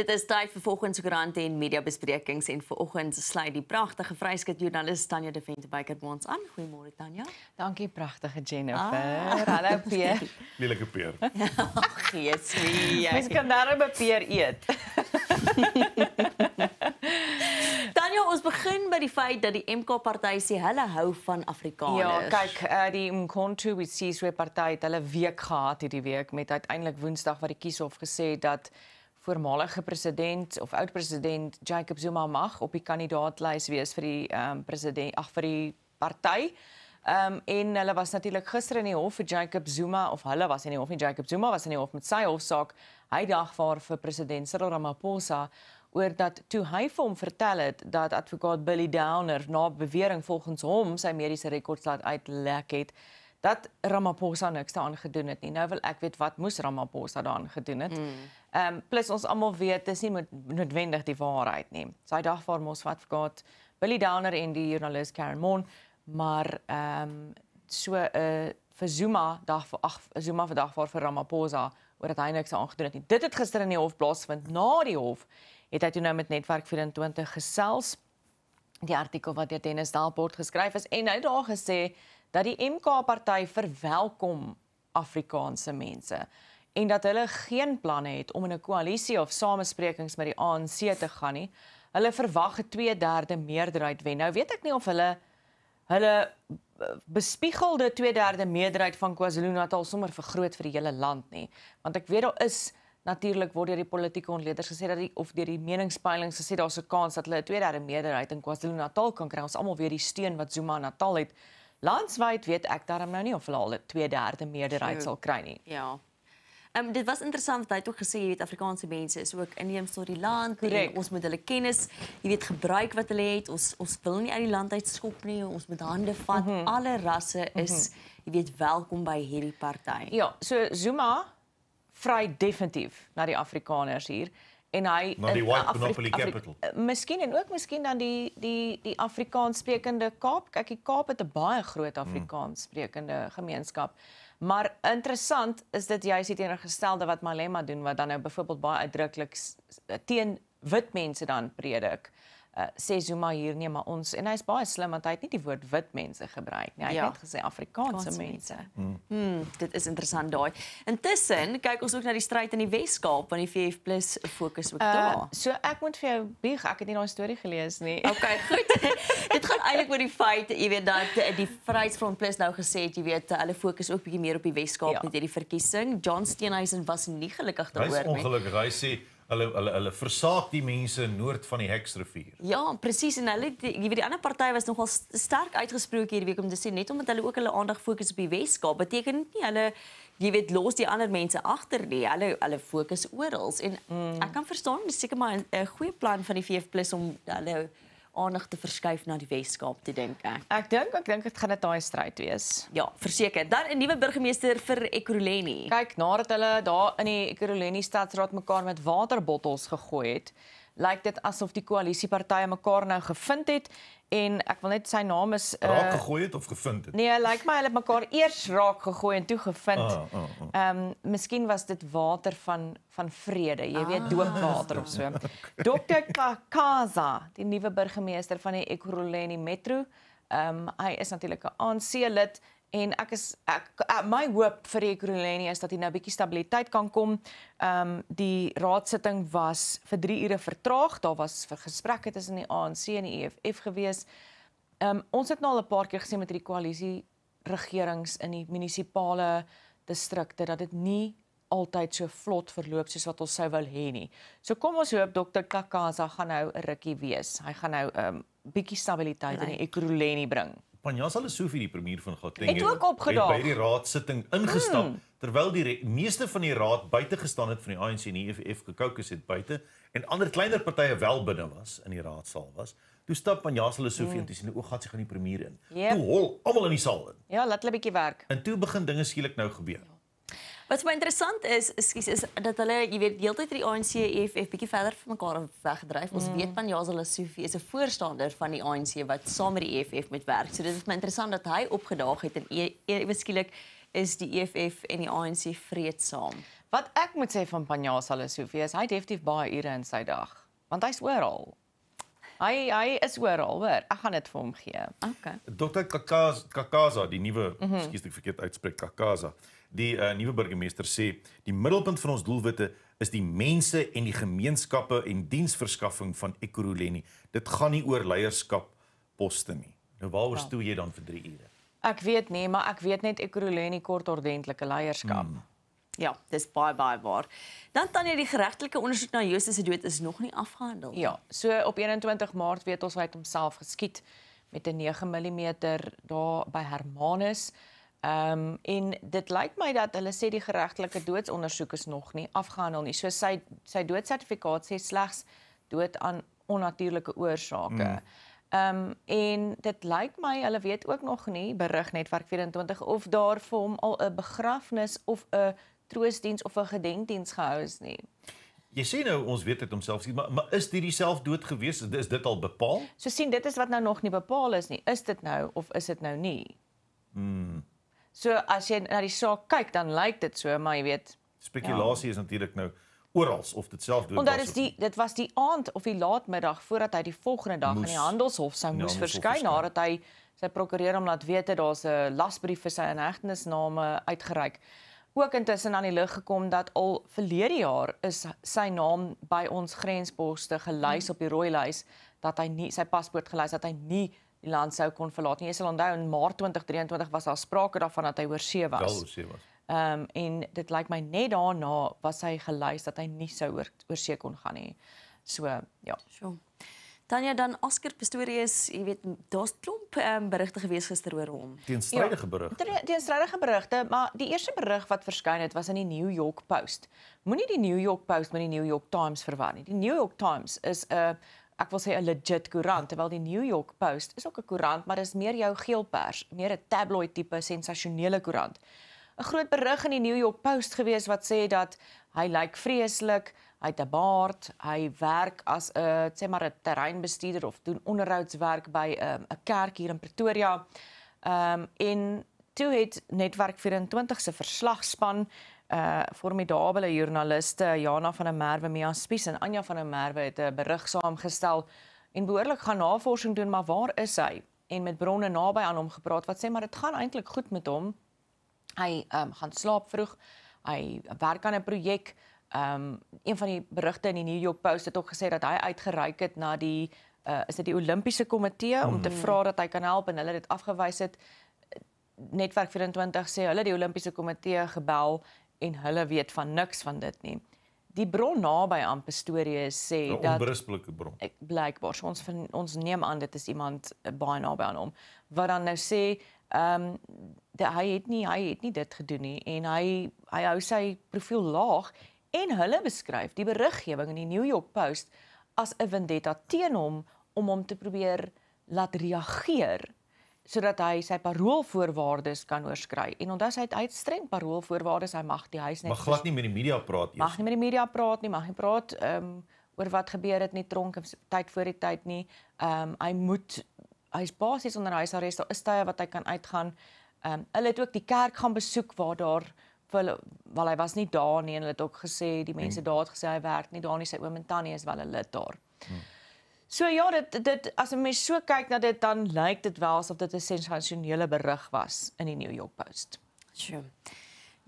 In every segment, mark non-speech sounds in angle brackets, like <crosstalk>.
Dit is tyd vir vanoggendsgrante en media besprekings en vanoggend sluit die pragtige vryskut joernalis Tanya De Vente by ons aan. Goeiemôre Tanya. Dankie pragtige Jennifer. Ah. Hallo Peer. <laughs> Lekker Peer. Jesus wie. Mens kan daarmee Peer eet. <laughs> Tanya, ons begin by die feit dat die MK party sê hulle hou van Afrikaners. Ja, kyk, uh, die Mkhonto we see's party het hulle week gehad hierdie week met uiteindelik Woensdag wat die kieshof gesê het dat voormalige president of oud-president Jacob Zuma mag op die kandidaatlys wees vir die ehm um, president ag vir die party. Ehm um, en hulle was natuurlik gister in die hof vir Jacob Zuma of hulle was in die hof nie Jacob Zuma was in die hof met sy hofsaak. Hy dag vaar vir president Cyril Ramaphosa oor dat toe hy vir hom vertel het dat advokaat Billy Downer na bewering volgens hom sy mediese rekords laat uitlek het, dat Ramaphosa niks daaraan gedoen het nie. Nou wil ek weet wat moes Ramaphosa daaraan gedoen het. Mm. Ehm mm. um, plus ons almal weet dis nie noodwendig die waarheid nie. Sy dag vir ons advokaat Billy Downer en die joernalis Karen Moon, maar ehm um, so 'n uh, eh, vir Zuma dag vir ag Zuma vandag vir Ramaphosa oor dat hy niks daaraan gedoen het nie. Dit het gister in die hof plaasvind. Na die hof het hy toe nou met Netwerk 24 gesels die artikel wat deur Dennis Dalport geskryf is en hy het daar gesê dat die MK-party verwelkom Afrikaanse mense en dat hulle geen planne het om in 'n koalisie of samesprekings met die ANC te gaan nie. Hulle verwag 'n 2/3 meerderheid wen. Nou weet ek nie of hulle hulle eh, bespiegelde 2/3 meerderheid van KwaZulu-Natal sommer vergroot vir die hele land nie, want ek weet daar is natuurlik word deur die politieke ontleeders gesê dat die of deur die meningspeilings gesê daar's 'n kans dat hulle 'n tweederde meerderheid in KwaZulu-Natal kan kry. Ons almal weet die steun wat Zuma in Natal het. Landswyd weet ek daarom nou nie of hulle al 'n tweederde meerderheid True. sal kry nie. Ja. Ehm um, dit was interessant dat hy ook gesê het Afrikaanse mense is ook inheemse tot die land Correct. en ons moet hulle kennis, jy weet gebruik wat hulle het. Ons ons wil nie uit die land uit skop nie. Ons moet hande vat. Mm -hmm. Alle rasse is mm -hmm. jy weet welkom by hierdie party. Ja, so Zuma vry definitief na die Afrikaners hier en hy na die white monopoly Afri capital. Eh, miskien en ook miskien dan die die die Afrikaans sprekende Kaap. Kyk, die Kaap het 'n baie groot hmm. Afrikaans sprekende mm. gemeenskap. Maar interessant is dit jy sê teenoorgestelde wat Malema doen wat dan nou byvoorbeeld baie uitdruklik teen wit mense dan predik. Ehm Uh, sê Zuma hier nee maar ons en hy's baie slim want hy het nie die woord wit mense gebruik nie hy ja. het gesê Afrikaanse mense. Hm. hm dit is interessant daai. Intussen kyk ons ook na die stryd in die Wes-Kaap van die VF+ fokus ook uh, daar. So ek moet vir jou bieg ek het nie daai storie gelees nie. <laughs> OK goed. <laughs> dit gaan eintlik oor die feit jy weet dat eh, die Vryheidsfront Plus nou gesê het jy weet hulle fokus ook bietjie meer op die Wes-Kaap ja. met hierdie verkiesing. John Steenhuisen was nie gelukkig daaroor nie. Hy's ongelukkig hy sê Hulle hulle hulle versaak die mense noord van die Hexrivier. Ja, presies en hulle die, die ander party was nogal sterk uitgesproke hierdie week om te sê net omdat hulle ook hulle aandag fokus op die Weskaap, beteken dit nie hulle jy weet los die ander mense agter nie. Hulle hulle fokus oral en mm. ek kan verstaan seker maar 'n goeie plan van die VF+ om hulle aandag te verskuif na die Weskaap, te dink ek. Ek dink, ek dink dit gaan 'n taai stryd wees. Ja, verseker. Dan 'n nuwe burgemeester vir Ekurhuleni. Kyk, nadat hulle daar in die Ekurhuleni stadsraad mekaar met waterbottels gegooi het, lyk dit asof die koalisiepartye mekaar nou gevind het en ek wil net sy naam is uh, raak gegooi het of gevind het. Nee, lyk my hulle het mekaar eers raak gegooi en toe gevind. Ehm ah, ah, ah. um, miskien was dit water van van vrede, jy weet ah, doopwater of so. <laughs> Dr. Kaza, die nuwe burgemeester van die Ekurhuleni Metro. Ehm um, hy is natuurlik 'n ANC lid en ek is ek, ek my hoop vir die Ekurhuleni is dat hy nou bietjie stabiliteit kan kom. Ehm um, die raadsitting was vir 3 ure vertraag. Daar was vir gesprekke tussen die ANC en die EFF gewees. Ehm um, ons het nou al 'n paar keer gesien met hierdie koalisie regerings in die munisipale distrikte dat dit nie altyd so vlot verloop soos wat ons sou wil hê nie. So kom ons hoop dokter Kakaza gaan nou 'n rukkie wees. Hy gaan nou ehm um, bietjie stabiliteit nee. in die ekurhuleni bring. Want ja, sal sou vir die premier van Gauteng het ook opgedaag by die raadsitting ingestap mm. terwyl die meeste van die raad buite gestaan het van die ANC en die EFF gekokus het buite en ander kleiner partye wel binne was in die raadsaal was. Toe stap van Jaselle Sofie mm. en toe sien hy oog gat sy gaan die premier in. Yep. Toe hol almal in die saal in. Ja, laat hulle 'n bietjie werk. En toe begin dinge skielik nou gebeur. Ja. Wat my interessant is, ekskuus, is dat hulle, jy weet, deeltyd die ANC EFF bietjie verder van mekaar wegdryf. Ons mm. weet van Jasel Lesofie is 'n voorstander van die ANC wat saam met die EFF moet werk. So dit is my interessant dat hy opgedaag het en e, e, ewe skielik is die EFF en die ANC vreedsaam. Wat ek moet sê van Panjasa Lesofie is hy het definitief baie ure in sy dag, want hy's oral. Hy hy is oral, hoor. Ek gaan dit vir hom gee. Okay. Dr. Kakaza, Kakaza, die nuwe, mm -hmm. skielik verkeerd uitspreek Kakaza die uh, nuwe burgemeester sê die middelpunt van ons doelwitte is die mense en die gemeenskappe en diensverskaffing van Ekurhuleni. Dit gaan nie oor leierskap poste nie. Nou waaroor ja. stoei jy dan vir 3 ure? Ek weet nie, maar ek weet net Ekurhuleni kort ordentlike leierskap. Hmm. Ja, dis baie baie waar. Dan tannie die geregtelike ondersoek na Justus se dood is nog nie afgehandel nie. Ja, so op 21 Maart weet ons hy het homself geskiet met 'n 9 mm daar by Hermanus. Ehm um, en dit lyk my dat hulle sê die geregtelike doodsondersoek is nog nie afgehandel nie. So sy sy doodsertifikaat sê slegs dood aan onnatuurlike oorsake. Hmm. Ehm mm. um, en dit lyk my hulle weet ook nog nie berig netwerk 24 of daar vir hom al 'n begrafnis of 'n troostdiens of 'n gedenkdiens gehou is nie. Jy sien nou ons weet dit homself sien maar maar is dit dieself dood gewees is dit al bepaal? So sien dit is wat nou nog nie bepaal is nie. Is dit nou of is dit nou nie? Mm. So as jy na die saak kyk, dan lyk dit so, maar jy weet, spekulasie ja. is natuurlik nou oral of dit self doen. Omdat is die dit was die aand of die laatmiddag voordat hy die volgende dag moes, in die handelshof sou ja, moes ja, verskyn nadat hy sy prokureur hom laat weet het daar's 'n lasbrief vir sy inhegtenisname uitgereik. Ook intussen aan die lig gekom dat al verlede jaar is sy naam by ons grensposte gelys hmm. op die rooi lys dat hy nie sy paspoort gelys dat hy nie die land sou kon verlaat nie. Jy sal onthou in Maart 2023 was daar sprake daarvan dat hy oor see was. Wel oor see was. Ehm um, en dit lyk my net daarna was hy geluis dat hy nie sou oor oor see kon gaan nie. So ja. So. Tanya dan Oscar Pistorius, jy weet daar's klomp um, berigte gewees gister oor hom. Teenstrydige ja, berigte. Ja, Teenstrydige berigte, maar die eerste berig wat verskyn het was in die New York Post. Moenie die New York Post met die New York Times verwar nie. Die New York Times is 'n uh, ek wil sê 'n legit koerant terwyl die New York Post is ook 'n koerant maar dis meer jou geelpers meer 'n tabloid tipe sensasionele koerant 'n groot berig in die New York Post gewees wat sê dat hy lyk like vreeslik hy het 'n baard hy werk as 'n sê maar 'n terreinbestuurder of doen onderhoudswerk by 'n um, 'n kerk hier in Pretoria ehm um, en toe het netwerk 24 se verslagspan Eh, formidabele joernaliste eh, Jana van der Merwe, Mia Spies en Anja van der Merwe het 'n berig saamgestel en behoorlik gaan navorsing doen, maar waar is hy? En met bronne naby aan hom gepraat wat sê maar dit gaan eintlik goed met hom. Hy um, gaan slaap vroeg. Hy werk aan 'n projek. Um, een van die berigte in die New York Post het ook gesê dat hy uitgereik het na die uh, is dit die Olimpiese komitee om te mhm. vra dat hy kan help en hulle het dit afgewys het. Netwerk 24 sê hulle die Olimpiese komitee gebel en hulle weet van niks van dit nie. Die bron naby aan Pretoria sê dat 'n onberispelike bron. Ek blykbaar so ons ons neem aan dit is iemand eh, baie naby aan hom wat dan nou sê ehm um, hy het nie hy het nie dit gedoen nie en hy hy hou sy profiel laag en hulle beskryf die beriggewing in die New York Post as 'n vendetta teen hom om hom te probeer laat reageer sodat hy sy paroolvoorwaardes kan oorskry. En onthou hy het uitstreng paroolvoorwaardes, hy mag die huis net Mag glad nie met die media praat nie. Mag nie met die media praat nie, mag nie praat ehm um, oor wat gebeur het in die tronk in tyd voor die tyd nie. Ehm um, hy moet hy's basies onder huisarrest. Daar is tye wat hy kan uitgaan. Ehm um, hulle het ook die kerk gaan besoek waar daar wel wel hy was nie daar nie en hulle het ook gesê die mm. mense daar het gesê hy werk nie daar nie sy oom en tannie is wel 'n lid daar. Hmm. So ja, dit dit as mens so kyk na dit dan lyk dit wel asof dit 'n sensasionele berig was in die New York Post. Sjoe.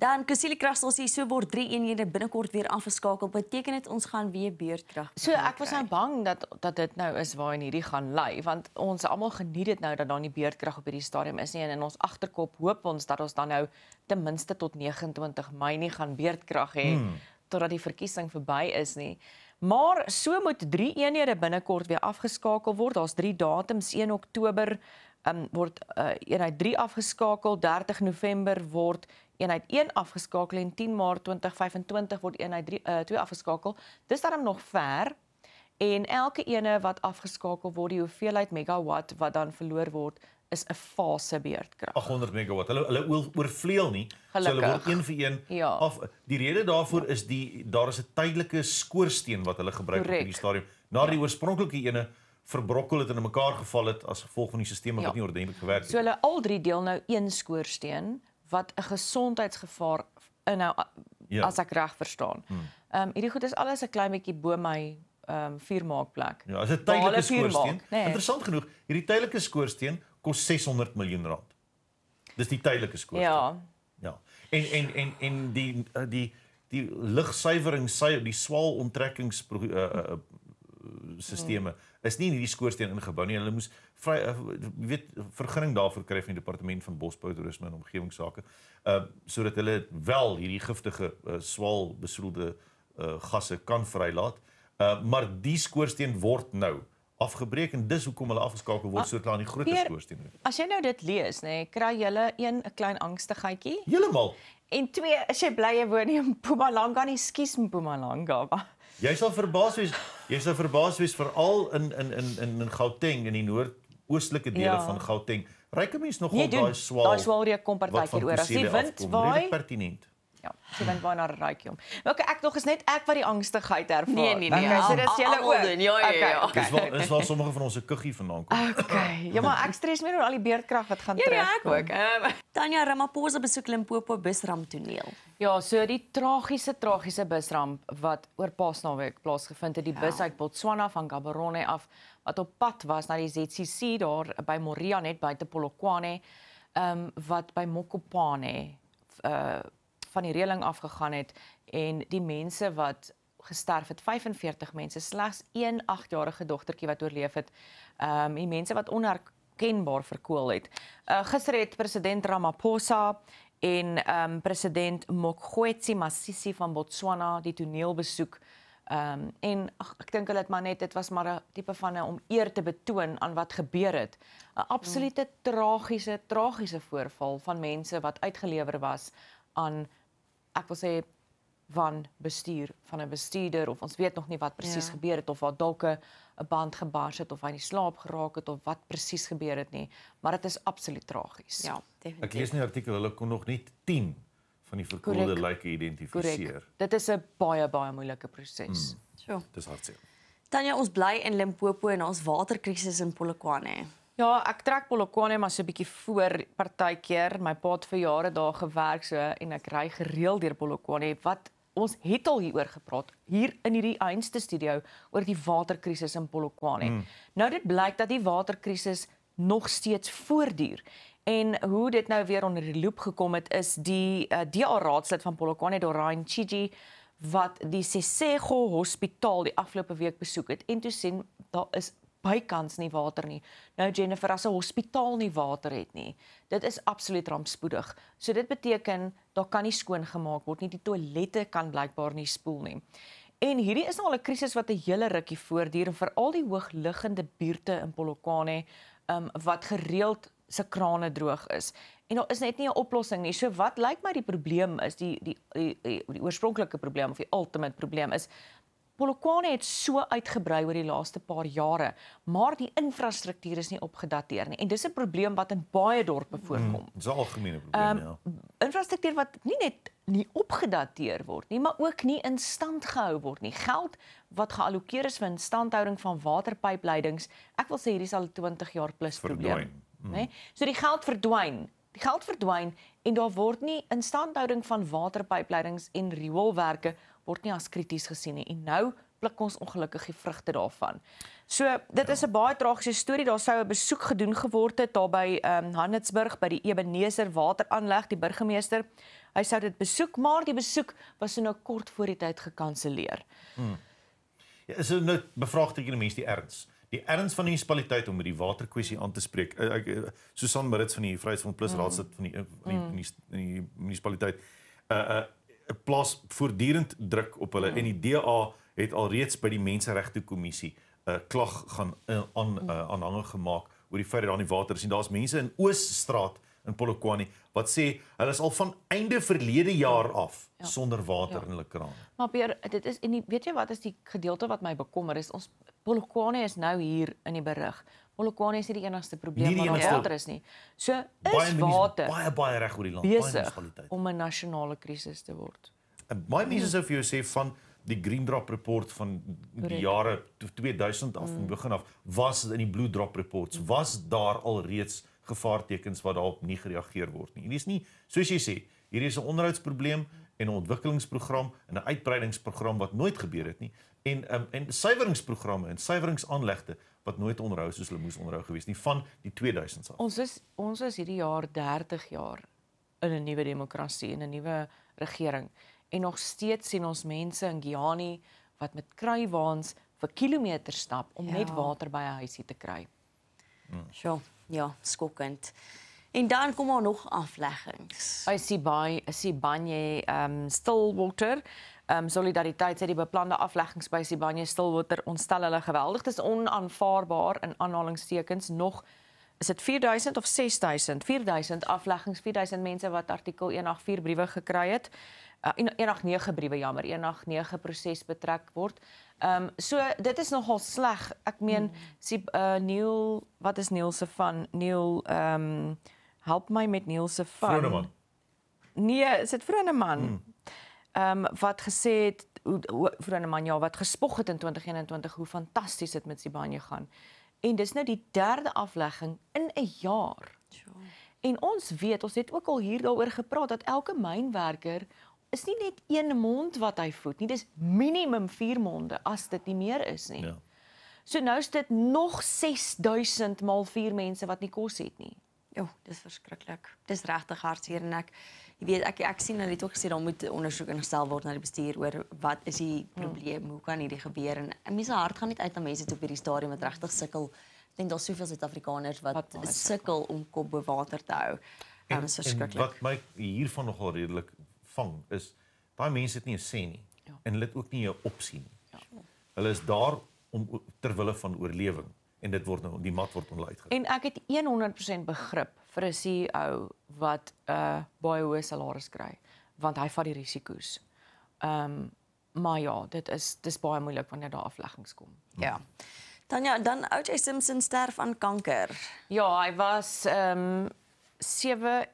Dan Kusile Krassels hier so word 3 eenhede binnekort weer afgeskakel. Beteken dit ons gaan weer beurtkrag? So ek was nou bang dat dat dit nou is waar in hierdie gaan lê, want ons almal geniet dit nou dat daar nie beurtkrag op hierdie stadium is nie en in ons agterkop hoop ons dat ons dan nou ten minste tot 29 Mei nie gaan beurtkrag hê hmm. totdat die verkiesing verby is nie. Maar so moet drie eenhede binnekort weer afgeskakel word. Daar's drie datums. 1 Oktober um, word uh, eenheid 3 afgeskakel, 30 November word eenheid 1 afgeskakel en 10 Maart 2025 word eenheid 3 uh, 2 afgeskakel. Dis daarom nog ver. En elke ene wat afgeskakel word, die hoeveelheid megawatt wat dan verloor word, is 'n fase beurtkrag. 800 megawatt. Hulle hulle oorvleel nie. Gelukkig. So hulle word een vir een ja. af. Die rede daarvoor ja. is die daar is 'n tydelike skoorsteen wat hulle gebruik Correct. op die stadium. Na die ja. oorspronklike ene verbrokkel het en in mekaar geval het as gevolg van die stelsel ja. wat nie ordentlik gewerk het. So hulle al drie deel nou een skoorsteen wat 'n gesondheidsgevaar in nou ja. as ek reg verstaan. Hmm. Ehm um, hierdie goed is alles 'n klein bietjie bo my ehm um, vuurmaakplek. Ja, is 'n tydelike skoorsteen. Nee. Interessant genoeg, hierdie tydelike skoorsteen kos 600 miljoen rand. Dis die tydelike skoot. Ja. Ja. En en en en die eh, die die lugsuiwering sy die swaal onttrekkings uh, eh, uh, eh, sisteme is nie in hierdie skoorsteen ingebou nie. Hulle moes vry uh, weet vergunning daarvoor kry van die departement van bosbou, toerisme en omgewingsake. Uh sodat hulle wel hierdie giftige uh, swaal besoedelde uh, gasse kan vrylaat. Uh maar die skoorsteen word nou afgebreek en dis hoekom hulle afgeskakel word ah, so klaar in die groter skoors teen. As jy nou dit lees, nê, nee, kry jy hulle een 'n klein angstigheidjie. Heeltemal. En twee, as jy bly jy woon in Mpumalanga, nee, skus Mpumalanga. Jy sal verbaas wees, jy sal verbaas wees veral in in in in in Gauteng in die noordoostelike dele ja. van Gauteng. Ryke mense nogal nee, daai swaal. Daai swaal reuk kom partykeer oor as die wind waai. Dit is pertinent. Ja, so dan waar na raai jy hom. OK, ek nog is net ek wat die angstigheid ervaar. Nee, nee, nee. Okay, nee. nee, so dis julle ook. Ja, ja, ja. Okay, okay. Dis wel dis wel sommige van ons se kuggie vandaan kom. OK. Ja, maar ek stres meer oor al die beerdkrag wat gaan ja, terug. Ja, ek ook. Um. Tanya Ramaphosa besoek Limpopo busramp toneel. Ja, so die tragiese tragiese busramp wat oor Paasnaweek plaasgevind het, die ja. bus ja. uit Botswana van Gaborone af wat op pad was na die ZCC daar by Moria net buite Polokwane, ehm um, wat by Mokopane uh van die reëling afgegaan het en die mense wat gesterf het 45 mense slegs een 8-jarige dogtertjie wat oorleef het. Ehm um, die mense wat onherkenbaar verkoel het. Uh, gister het president Ramaphosa en ehm um, president Mokgweetsi Masisi van Botswana die toneel besoek. Ehm um, en ach, ek dink hulle het maar net dit was maar 'n tipe van 'n om eer te betoon aan wat gebeur het. 'n Absolute hmm. tragiese tragiese voorval van mense wat uitgelewer was aan ek wil sê van bestuur van 'n bestuurder of ons weet nog nie wat presies ja. gebeur het of waar dalk 'n band gebars het of hy in die slaap geraak het of wat presies gebeur het nie, maar dit is absoluut tragies. Ja, definitief. Ek lees nie artikel hulle kon nog nie 10 van die verkoelde lyke identifiseer. Correct. Dit is 'n baie baie moeilike proses. Mm. So. Dis hartseer. Tanya, ons bly in Limpopo en ons waterkrisis in Polokwane. Ja, ek trek Polokwane maar so 'n bietjie voor partykeer. My pa het vir jare daar gewerk so en ek ry gereeld deur Polokwane. Wat ons het al hieroor gepraat hier in hierdie einste studio oor die waterkrisis in Polokwane. Mm. Nou dit blyk dat die waterkrisis nog steeds voortduur. En hoe dit nou weer onder die loop gekom het is die uh, eh, DA raadslid van Polokwane Dorain Chiji wat die Sesego Hospitaal die afgelope week besoek het en toe sien daar is bykans nie water nie. Nou Jennifer as 'n hospitaal nie water het nie. Dit is absoluut rampspoedig. So dit beteken daar kan nie skoon gemaak word nie. Die toilette kan blykbaar nie spoel nie. En hierdie is nou al 'n krisis wat 'n hele rukkie voortduur en veral die hoogliggende buurte in Polokwane, um, wat gereeld se krane droog is. En daar is net nie 'n oplossing nie. So wat lyk like my die probleem is, die die die, die, die oorspronklike probleem of die ultimate probleem is Polokwane het so uitgebrei oor die laaste paar jare, maar die infrastruktuur is nie opgedateer nie en dis 'n probleem wat in baie dorpe mm, voorkom. Dis mm, 'n algemene probleem, um, ja. Infrastruktuur wat nie net nie opgedateer word nie, maar ook nie in stand gehou word nie. Geld wat geallokeer is vir instandhouding van waterpypleidings, ek wil sê hierdie sal 20 jaar plus probleem. Mm. Né? So die geld verdwyn. Die geld verdwyn en daar word nie instandhouding van waterpypleidings en rioolwerke word nie as krities gesien nie en nou pluk ons ongelukkig die vrugte daarvan. So dit ja. is 'n baie tragiese storie. Daar sou 'n besoek gedoen geword het daar by ehm um, Hannesburg by die Ebenezer wateraanleg, die burgemeester. Hy sou dit besoek, maar die besoek was nou kort voor die tyd gekanselleer. Hmm. Ja, is dit nou bevraagteken die mense die erns? Die erns van die munisipaliteit om met die waterkwessie aan te spreek. Eh, ek eh, Susan Marits van die Vryheidsfront Plus mm. raadsit van die in eh, die, in hmm. die, in die munisipaliteit. Uh uh plaas voortdurend druk op hulle mm. en die DA het alreeds by die Menseregte Kommissie 'n uh, eh, klag gaan eh, aan uh, aanhange uh, gemaak oor die feit dat daar nie water is en daar's mense in Ooststraat in Polokwane wat sê hulle is al van einde verlede jaar ja. af ja. Ja. sonder water ja. in hulle kraan. Maar Peer, dit is en die, weet jy wat is die gedeelte wat my bekommer is? Ons Polokwane is nou hier in die berig, Polokwane is nie die enigste probleem wat ons water is nie. So is baie water baie baie reg oor die land, baie munisipaliteite om 'n nasionale krisis te word. En baie mense sou vir jou sê van die Green Drop report van Correct. die jare 2000 af en mm. begin af was in die Blue Drop reports mm. was daar al reeds gevaartekens wat daarop nie gereageer word nie. Hier is nie soos jy sê, hier is 'n onderhoudsprobleem en 'n ontwikkelingsprogram en 'n uitbreidingsprogram wat nooit gebeur het nie en um, en suiweringsprogramme en suiweringsaanlegte wat nooit onderhou soos hulle moes onderhou gewees nie van die 2000s af. Ons is ons is hierdie jaar 30 jaar in 'n nuwe demokrasie en 'n nuwe regering en nog steeds sien ons mense in Giani wat met kruiwaans vir kilometers stap om ja. net water by 'n huisie te kry. Hmm. Sjoe, ja, skokkend. En dan kom daar nog afleggings. Hy sien baie, hy sien baie ehm um, Stillwater um, solidariteit sê die beplande afleggings by Sibanye Stillwater ontstel hulle geweldig. Dit is onaanvaarbaar in aanhalingstekens nog is dit 4000 of 6000? 4000 afleggings, 4000 mense wat artikel 184 briewe gekry het. Uh, eh, 189 briewe jammer, 189 proses betrek word. Ehm um, so dit is nogal sleg. Ek meen hmm. sie uh, eh, Neil, wat is Neil se van? Neil ehm um, help my met Neil se van. Vroneman. Nee, is dit Vroneman? Hmm ehm um, wat gesê het hoe vir 'n man ja wat gespog het in 2021 hoe fantasties dit met Sibanye gaan. En dis nou die derde aflegging in 'n jaar. En ons weet, ons het ook al hier daaroor gepraat dat elke mynwerker is nie net een mond wat hy voed nie, dis minimum 4 monde as dit nie meer is nie. Ja. So nou is dit nog 6000 maal 4 mense wat nie kos het nie. Ja, dis verskriklik. Dis regtig hartseer en ek jy weet ek ek sien hulle nou het ook gesê daar moet ondersoek ingestel word na die bestuur oor wat is die hmm. probleem hmm. hoe kan hierdie gebeur en mense hart gaan net uit na mense toe op hierdie stadium wat regtig sukkel ek dink daar's soveel suid-afrikaners wat, wat sukkel om kop bo water te hou en, en, en wat my hiervan nogal redelik vang is baie mense het nie 'n sê nie ja. en hulle het ook nie 'n opsie nie ja. hulle is daar om ter wille van oorlewing en dit word nou die mat word onluit nou gekry. En ek het 100% begrip vir 'n CEO wat 'n uh, baie hoë salaris kry want hy vat die risiko's. Ehm um, maar ja, dit is dis baie moeilik wanneer daar afleggings kom. Ja. Tanya, dan OJ Simpson sterf aan kanker. Ja, hy was ehm um, 7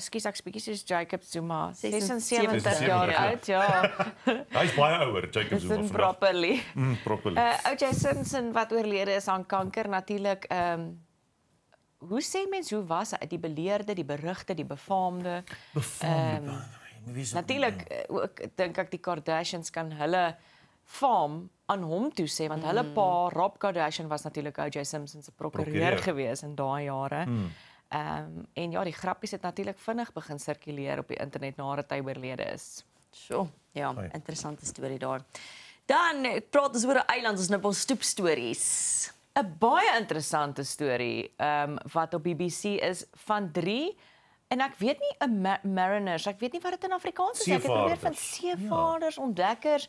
skus ek's bietjie soos Jacob Zuma 76 jaar oud ja <laughs> Hy's baie ouer Jacob Zuma van properly mm, properly uh, eh, OJ Simpson wat oorlede is aan kanker natuurlik ehm um, hoe sê mens hoe was die beleerde, die berugte, die befaamde? Befaamde. Um, Natuurlik eh, ook eh, dink ek die Kardashians kan hulle faam aan hom toe sê want mm. hulle pa Rob Kardashian was natuurlik OJ Simpson se prokureur gewees in daai jare. Mm. Ehm mm. um, en ja, die grappies het natuurlik vinnig begin sirkuleer op die internet nadat hy oorlede is. So, ja, Hoi. interessante storie daar. Dan praat ons oor 'n eiland, ons nou op stoep stories. 'n baie interessante storie ehm um, wat op BBC is van 3 en ek weet nie 'n mariners, ek weet nie wat dit in Afrikaans is nie. Ek het probeer van seevaarders, ja. ontdekkers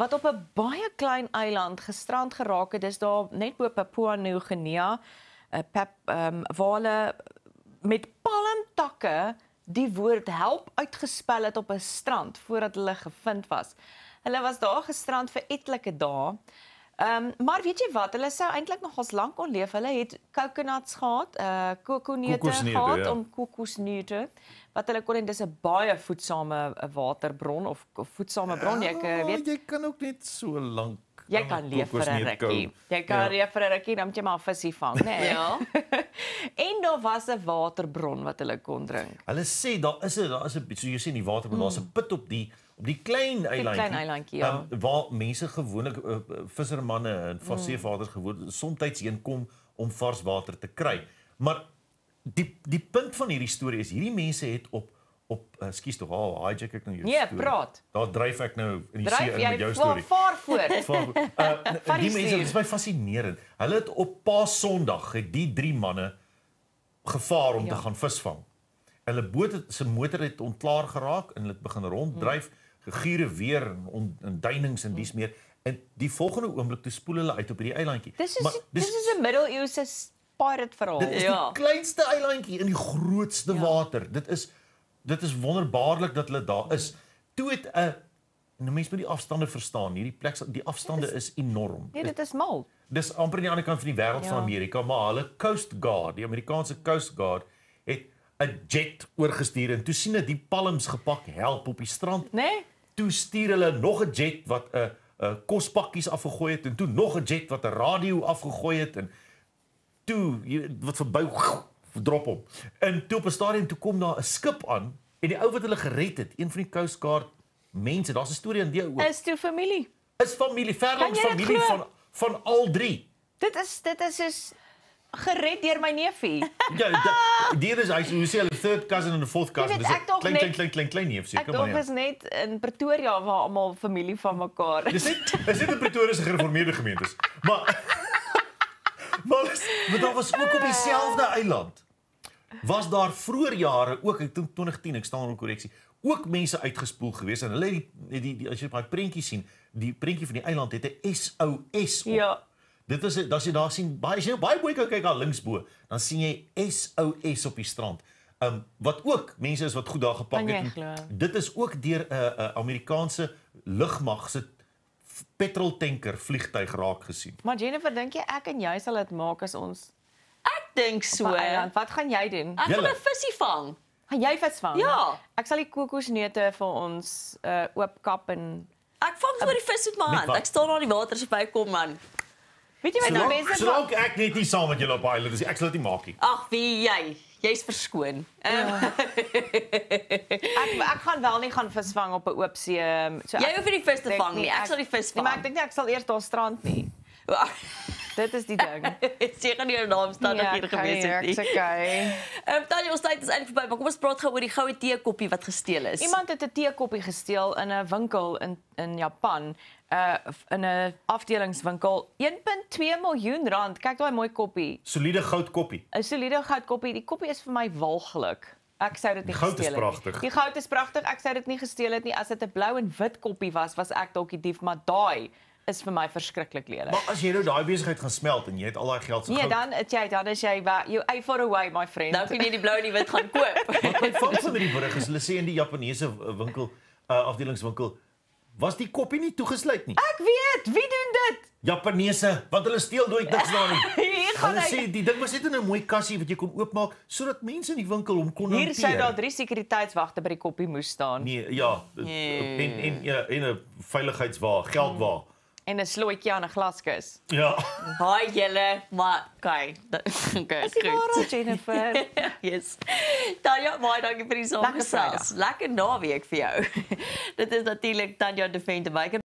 wat op 'n baie klein eiland gestrand geraak het. Dis daar net bo Papua Nieu-Guinea, 'n uh, pap ehm um, wale met palmtakke die woord help uitgespel het op 'n strand voordat hulle gevind was. Hulle was daar gestrand vir etlike dae. Ehm um, maar weet jy wat, hulle sou eintlik nog ons lank kon leef. Hulle het kokosnuts gehad, uh eh, kokosneute gehad ja. om kokosneute wat hulle kon en dis 'n baie voedsame eh, waterbron of voedsame bron. Ek ja, uh, weet jy kan ook net so lank Jy kan leef vir 'n rukkie. Jy kan leef vir 'n rukkie, dan moet jy maar visie vang, né? Nee. ja. en daar was 'n waterbron wat hulle kon drink. Hulle sê daar is 'n daar is 'n so jy sien die waterbron, mm. daar's 'n put op die op die klein eilandjie. Klein eilandjie. Ja. Um, waar mense gewoonlik uh, vissermanne eh, en eh, vaseevaders mm. gewoon soms heen kom om vars water te kry. Maar die die punt van hierdie storie is hierdie mense het op op ekskuus eh, tog al hijack ek nou jou nee, storie. Nee, praat. Daar dryf ek nou in die drijf see in met jou storie. Dryf jy vaar voor. <laughs> Vaar voor. Uh, <laughs> die mense is my fascinerend. Hulle het op Paasondag het die drie manne gevaar om ja. te gaan visvang. Hulle boot se motor het ontklaar geraak en hulle het begin ronddryf hmm. gegure weer en duinings en dies hmm. meer en die volgende oomblik toe spoel hulle uit op hierdie eilandjie. Maar dis is 'n middeleeuse pirate verhaal. Dit is ja. die kleinste eilandjie in die grootste ja. water. Dit is dit is wonderbaarlik dat hulle daar is. Toe het 'n eh, nou mense moet die afstande verstaan. Hierdie plek die afstande nee, is, is enorm. Nee, dit is mal. Dis amper aan die ander kant van die wêreld ja. van Amerika, maar hulle Coast Guard, die Amerikaanse Coast Guard het 'n jet oorgestuur en toe sien hulle die palms gepak help op die strand. Nê? Nee? Toe stuur hulle nog 'n jet wat 'n uh, eh, uh, eh, kospakkies afgegooi het en toe nog 'n jet wat 'n radio afgegooi het en toe wat verbou drop hom. En toe op 'n stadium toe kom daar 'n skip aan en die ou wat hulle gered het, een van die Coast Guard mense, daar's 'n storie in die ook. Is toe familie. Is familie, verlangs familie van van al drie. Dit is dit is soos gered deur my neefie. <laughs> Ja, die is hy sê hulle third cousin en fourth cousin. Dis klink klink klink klink klink klein neefie, kom maar. Ek ja. dink is net in Pretoria waar almal familie van mekaar is. Dis net is dit 'n Pretoria se gereformeerde gemeente. Maar Maar was, maar daar was ook op dieselfde ah. eiland. Was daar vroeë jare ook ek dink 2010, ek staan onder korreksie, ook mense uitgespoel gewees en hulle het die die as jy daai prentjie sien, die prentjie van die eiland het 'n SOS op. Ja. Dit is as jy daar sien, baie as jy nou baie mooi kyk daar links bo, dan sien jy SOS op die strand. Um wat ook mense is wat goed daar gepak het. Dit is ook deur 'n uh, eh, uh, eh, Amerikaanse lugmag se so, petroltanker vliegtyg raak gesien. Maar Jennifer, dink jy ek en jy sal dit maak as ons Ek dink so. Wat gaan jy doen? Ek gaan 'n visie vang. Gaan jy vis vang? Ja. Ek sal die kokosneute vir ons uh eh, oop kap en Ek vang vir die vis met my hand. Ek staan daar die water se bykom man. Weet jy wat nou mense sê? Sou ek net nie saam met julle op die eiland is. Ek sal dit nie maak nie. Ag, wie jy? jy's verskoon. Um, ja. Ehm, ek ek gaan wel nie gaan visvang op 'n oop see. Ehm, so jy hoef nie die vis te vang nie. Ek, ek sal die vis nee, vang. Nie, maar ek dink nie ek sal eers daar strand nie. Dit is die ding. Ek <laughs> sê gaan nie in naam staan ja, of hier gebeur het nie. Okay. <laughs> Ehm dan ons tyd is eintlik verby, maar kom ons praat gou oor die goue teekoppie wat gesteel is. Iemand het 'n teekoppie gesteel in 'n winkel in in Japan, uh in 'n afdelingswinkel 1.2 miljoen rand. Kyk daai mooi koppie. Soliede goud koppie. 'n Soliede goud koppie. Die koppie is vir my walgeluk. Ek sou dit nie goud gesteel het nie. Die goud is pragtig. Ek sou dit nie gesteel het nie as dit 'n blou en wit koppie was, was ek dalk die dief, maar daai is vir my verskriklik lelik. Maar as jy nou daai besigheid gaan smelt en jy het al daai geld se Nee, dan het eh, jy dan as jy you I for away my friend. Nou kan jy die blou en die wit gaan koop. <laughs> Wat van sommer die brug is hulle sê in die Japaneese eh, winkel uh, afdelingswinkel was die koppie nie toegesluit nie. Ek weet, wie doen dit? Japaneese, want hulle steel nooit niks daar nie. <laughs> Hulle sê die ding was net in 'n mooi kassie wat jy kon oopmaak sodat mense in die winkel hom kon hanteer. Hier sou daar drie sekuriteitswagte by die koppie moes staan. Nee, ja, in nee. in in ja, 'n veiligheidswa, geldwa. Hmm en 'n slootjie aan 'n glaskus. Ja. Haai julle, maar kyk, dit is goed. Hallo Jennifer. <laughs> yes. Tanya, baie dankie vir die somersels. Lekker naweek vir jou. <laughs> dit is natuurlik Tanya Defend by